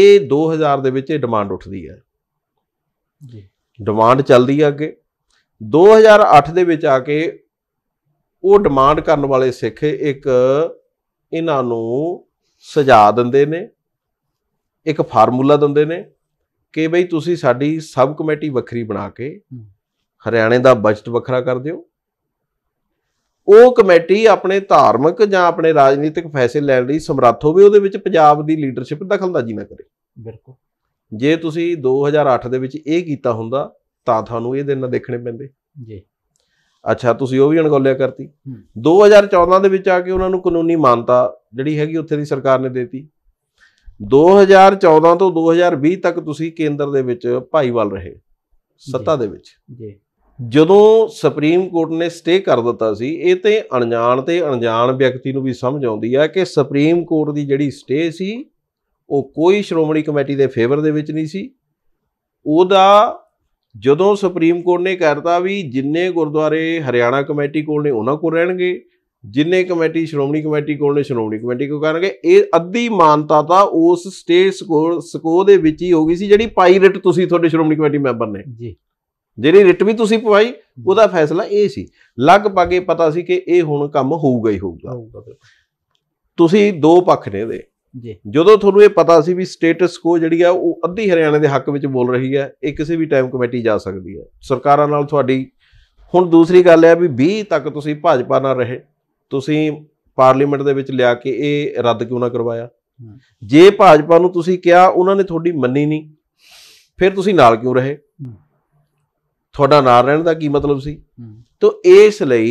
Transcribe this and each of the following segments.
ਇਹ 2000 ਦੇ ਵਿੱਚ ਇਹ ਡਿਮਾਂਡ ਉੱਠਦੀ ਹੈ ਜੀ ਡਿਮਾਂਡ ਚੱਲਦੀ ਹੈ ਅੱਗੇ 2008 ਦੇ ਵਿੱਚ ਆ ਕੇ ਉਹ ਡਿਮਾਂਡ ਕਰਨ ਵਾਲੇ ਸਿੱਖ ਇੱਕ ਇਹਨਾਂ ਨੂੰ ਸਜਾ ਦਿੰਦੇ ਨੇ ਇੱਕ ਫਾਰਮੂਲਾ ਦਿੰਦੇ ਨੇ ਕਿ ਬਈ ਤੁਸੀਂ ਸਾਡੀ ਸਬ ਕਮੇਟੀ ਵੱਖਰੀ ਬਣਾ ਕੇ ਹਰਿਆਣੇ ਦਾ ਬਜਟ ਵੱਖਰਾ ਕਰ ਦਿਓ ਉਹ ਕਮੇਟੀ ਆਪਣੇ ਧਾਰਮਿਕ ਜਾਂ ਆਪਣੇ ਰਾਜਨੀਤਿਕ ਫੈਸਲੇ ਲੈਣ ਲਈ ਸਮਰੱਥ ਹੋਵੇ ਉਹਦੇ ਵਿੱਚ ਪੰਜਾਬ ਦੀ ਲੀਡਰਸ਼ਿਪ ਦਖਲਅੰਦਾਜ਼ੀ ਨਾ ਕਰੇ ਬਿਲਕੁਲ ਜੇ ਤੁਸੀਂ 2008 ਦੇ ਵਿੱਚ ਇਹ ਕੀਤਾ ਹੁੰਦਾ ਤਾਂ ਤੁਹਾਨੂੰ ਇਹ ਦਿਨ ਨਾ ਦੇਖਣੇ ਪੈਂਦੇ ਜੀ ਅੱਛਾ ਤੁਸੀਂ ਉਹ ਵੀ ਅਣਗੌਲਿਆ ਕਰਤੀ 2014 ਦੇ ਵਿੱਚ ਆ ਕੇ ਉਹਨਾਂ ਨੂੰ ਕਾਨੂੰਨੀ ਮਾਨਤਾ ਜਿਹੜੀ ਹੈਗੀ ਉੱਥੇ ਦੀ ਸਰਕਾਰ ਨੇ ਦਿੱਤੀ 2014 ਤੋਂ 2020 ਤੱਕ ਤੁਸੀਂ ਕੇਂਦਰ ਦੇ ਵਿੱਚ ਭਾਈਵਾਲ ਰਹੇ ਸੱਤਾ ਦੇ ਵਿੱਚ ਜੀ ਜਦੋਂ ਸੁਪਰੀਮ ਕੋਰਟ ਨੇ ਸਟੇ ਕਰ ਦਿੱਤਾ ਸੀ ਇਹ ਤੇ ਅਣਜਾਣ ਤੇ ਅਣਜਾਣ ਵਿਅਕਤੀ ਨੂੰ ਵੀ ਸਮਝ ਆਉਂਦੀ ਹੈ ਕਿ ਸੁਪਰੀਮ ਕੋਰਟ ਦੀ ਜਿਹੜੀ ਸਟੇ ਸੀ ਉਹ ਕੋਈ ਸ਼੍ਰੋਮਣੀ ਕਮੇਟੀ ਦੇ ਫੇਵਰ ਦੇ ਵਿੱਚ ਨਹੀਂ ਸੀ ਉਹਦਾ ਜਦੋਂ ਸੁਪਰੀਮ ਕੋਰਟ ਨੇ ਕਹਿਤਾ ਵੀ ਜਿੰਨੇ ਗੁਰਦੁਆਰੇ ਹਰਿਆਣਾ ਕਮੇਟੀ ਕੋਲ ਨੇ ਉਹਨਾਂ ਕੋਲ ਰਹਿਣਗੇ ਜਿੰਨੇ ਕਮੇਟੀ ਸ਼੍ਰੋਮਣੀ ਕਮੇਟੀ ਕੋਲ ਨੇ ਸ਼੍ਰੋਮਣੀ ਕਮੇਟੀ ਕੋਲ ਕਰਨਗੇ ਇਹ ਅੱਧੀ ਮਾਨਤਾ ਤਾਂ ਉਸ ਸਟੇਟ ਸਕੋ ਦੇ ਵਿੱਚ ਹੀ ਹੋ ਗਈ ਸੀ ਜਿਹੜੀ ਪਾਇਰਟ ਤੁਸੀਂ ਤੁਹਾਡੇ ਸ਼੍ਰੋਮਣੀ ਕਮੇਟੀ ਮੈਂਬਰ ਨੇ ਜੀ ਜਿਹੜੀ ਰਿਟ ਵੀ ਤੁਸੀਂ ਪਵਾਈ ਉਹਦਾ ਫੈਸਲਾ ਇਹ ਸੀ ਲਗਭਗ ਇਹ ਪਤਾ ਸੀ ਕਿ ਇਹ ਹੁਣ ਕੰਮ ਹੋਊਗਾ ਹੀ ਹੋਊਗਾ ਤੁਸੀਂ ਦੋ ਪੱਖ ਨੇ ਦੇ ਜੀ ਜਦੋਂ ਤੁਹਾਨੂੰ ਇਹ ਪਤਾ ਸੀ ਵੀ ਸਟੇਟਸ ਕੋ ਜਿਹੜੀ ਆ ਉਹ ਅੱਧੀ ਹਰਿਆਣਾ ਦੇ ਹੱਕ ਵਿੱਚ ਬੋਲ ਰਹੀ ਹੈ ਇਹ ਕਿਸੇ ਵੀ ਟਾਈਮ ਕਮੇਟੀ ਜਾ ਸਕਦੀ ਹੈ ਸਰਕਾਰਾਂ ਨਾਲ ਤੁਹਾਡੀ ਹੁਣ ਦੂਸਰੀ ਗੱਲ ਹੈ ਵੀ 20 ਤੱਕ ਤੁਸੀਂ ਭਾਜਪਾ ਨਾਲ ਰਹੇ ਤੁਸੀਂ ਪਾਰਲੀਮੈਂਟ ਦੇ ਵਿੱਚ ਲਿਆ ਕੇ ਇਹ ਰੱਦ ਕਿਉਂ ਨਾ ਕਰਵਾਇਆ ਜੇ ਭਾਜਪਾ ਨੂੰ ਤੁਸੀਂ ਕਿਹਾ ਉਹਨਾਂ ਨੇ ਤੁਹਾਡੀ ਮੰਨੀ ਨਹੀਂ ਫਿਰ ਤੁਸੀਂ ਨਾਲ ਕਿਉਂ ਰਹੇ ਤੁਹਾਡਾ ਨਾਲ ਰਹਿਣ ਦਾ ਕੀ ਮਤਲਬ ਸੀ ਤੋਂ ਇਸ ਲਈ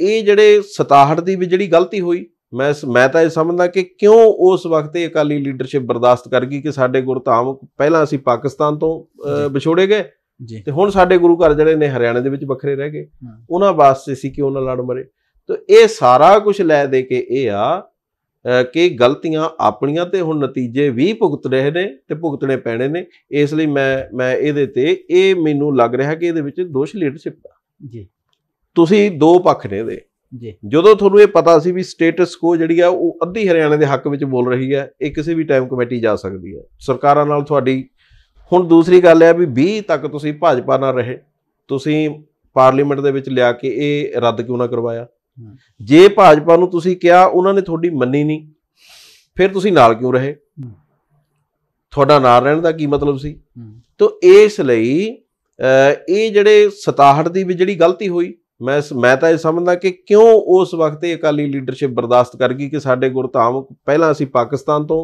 ਇਹ ਜਿਹੜੇ 67 ਦੀ ਵੀ ਜਿਹੜੀ ਗਲਤੀ ਹੋਈ ਮੈਂ ਮੈਂ ਤਾਂ ਇਹ ਸਮਝਦਾ ਕਿ ਕਿਉਂ ਉਸ ਵਕਤ ਇਹ ਅਕਾਲੀ ਲੀਡਰਸ਼ਿਪ ਬਰਦਾਸ਼ਤ ਕਰ ਗਈ ਕਿ ਸਾਡੇ ਗੁਰਤਾਮ ਪਹਿਲਾਂ ਅਸੀਂ ਪਾਕਿਸਤਾਨ ਤੋਂ ਵਿਛੋੜੇ ਗਏ ਤੇ ਹੁਣ ਸਾਡੇ ਗੁਰੂ ਘਰ ਜਿਹੜੇ ਨੇ ਹਰਿਆਣੇ ਦੇ ਵਿੱਚ ਵੱਖਰੇ ਰਹਿ ਗਏ ਉਹਨਾਂ ਵਾਸਤੇ ਸੀ ਕਿ ਉਹਨਾਂ ਲੜ ਮਰੇ ਤੋਂ ਇਹ ਸਾਰਾ ਕੁਝ ਲੈ ਦੇ ਕੇ ਇਹ ਆ ਕਿ ਗਲਤੀਆਂ ਆਪਣੀਆਂ ਤੇ ਹੁਣ ਨਤੀਜੇ ਵੀ ਭੁਗਤ ਰਹੇ ਨੇ ਤੇ ਭੁਗਤਣੇ ਪੈਣੇ ਨੇ ਇਸ ਲਈ ਮੈਂ ਮੈਂ ਇਹਦੇ ਤੇ ਇਹ ਮੈਨੂੰ ਲੱਗ ਰਿਹਾ ਕਿ ਇਹਦੇ ਵਿੱਚ ਦੋਸ਼ ਲੀਡਰਸ਼ਿਪ ਦਾ ਜੀ ਤੁਸੀਂ ਦੋ ਪੱਖ ਨੇ ਦੇ ਜੀ ਜਦੋਂ ਤੁਹਾਨੂੰ ਇਹ ਪਤਾ ਸੀ ਵੀ ਸਟੇਟਸ ਕੋ ਜਿਹੜੀ ਆ ਉਹ ਅੱਧੀ ਹਰਿਆਣਾ ਦੇ ਹੱਕ ਵਿੱਚ ਬੋਲ ਰਹੀ ਹੈ ਇਹ ਕਿਸੇ ਵੀ ਟਾਈਮ ਕਮੇਟੀ ਜਾ ਸਕਦੀ ਹੈ ਸਰਕਾਰਾਂ ਨਾਲ ਤੁਹਾਡੀ ਹੁਣ ਦੂਸਰੀ ਗੱਲ ਹੈ ਵੀ 20 ਤੱਕ ਤੁਸੀਂ ਭਾਜਪਾ ਨਾਲ ਰਹੇ ਤੁਸੀਂ ਪਾਰਲੀਮੈਂਟ ਦੇ ਵਿੱਚ ਲਿਆ ਕੇ ਇਹ ਰੱਦ ਕਿਉਂ ਨਾ ਕਰਵਾਇਆ ਜੇ ਭਾਜਪਾ ਨੂੰ ਤੁਸੀਂ ਕਿਹਾ ਉਹਨਾਂ ਨੇ ਤੁਹਾਡੀ ਮੰਨੀ ਨਹੀਂ ਫਿਰ ਤੁਸੀਂ ਨਾਲ ਕਿਉਂ ਰਹੇ ਤੁਹਾਡਾ ਨਾਲ ਰਹਿਣ ਦਾ ਕੀ ਮਤਲਬ ਸੀ ਤੋਂ ਇਸ ਲਈ ਇਹ ਜਿਹੜੇ 67 ਦੀ ਵੀ ਜਿਹੜੀ ਗਲਤੀ ਹੋਈ ਮੈਂ ਮੈਂ ਤਾਂ ਇਹ ਸਮਝਦਾ ਕਿ ਕਿਉਂ ਉਸ ਵਕਤ ਇਹ ਅਕਾਲੀ ਲੀਡਰਸ਼ਿਪ ਬਰਦਾਸ਼ਤ ਕਰ ਗਈ ਕਿ ਸਾਡੇ ਗੁਰਤਾਮ ਪਹਿਲਾਂ ਅਸੀਂ ਪਾਕਿਸਤਾਨ ਤੋਂ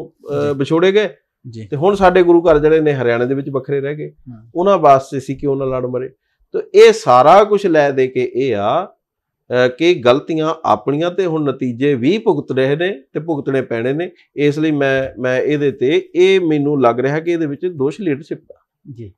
ਵਿਛੋੜੇ ਗਏ ਤੇ ਹੁਣ ਸਾਡੇ ਗੁਰੂ ਘਰ ਜਿਹੜੇ ਨੇ ਹਰਿਆਣਾ ਦੇ ਵਿੱਚ ਵੱਖਰੇ ਰਹਿ ਗਏ ਉਹਨਾਂ ਵਾਸਤੇ ਸੀ ਕਿ ਉਹਨਾਂ ਲੜ ਮਰੇ ਤਾਂ ਇਹ ਸਾਰਾ ਕੁਝ ਲੈ ਦੇ ਕੇ ਇਹ ਆ ਕਿ ਗਲਤੀਆਂ ਆਪਣੀਆਂ ਤੇ ਹੁਣ ਨਤੀਜੇ ਵੀ ਭੁਗਤ ਰਹੇ ਨੇ ਤੇ ਭੁਗਤਣੇ ਪੈਣੇ ਨੇ ਇਸ ਲਈ ਮੈਂ ਮੈਂ ਇਹਦੇ ਤੇ ਇਹ ਮੈਨੂੰ ਲੱਗ ਰਿਹਾ ਕਿ ਇਹਦੇ ਵਿੱਚ ਦੋਸ਼ ਲੀਡਰਸ਼ਿਪ ਦਾ ਜੀ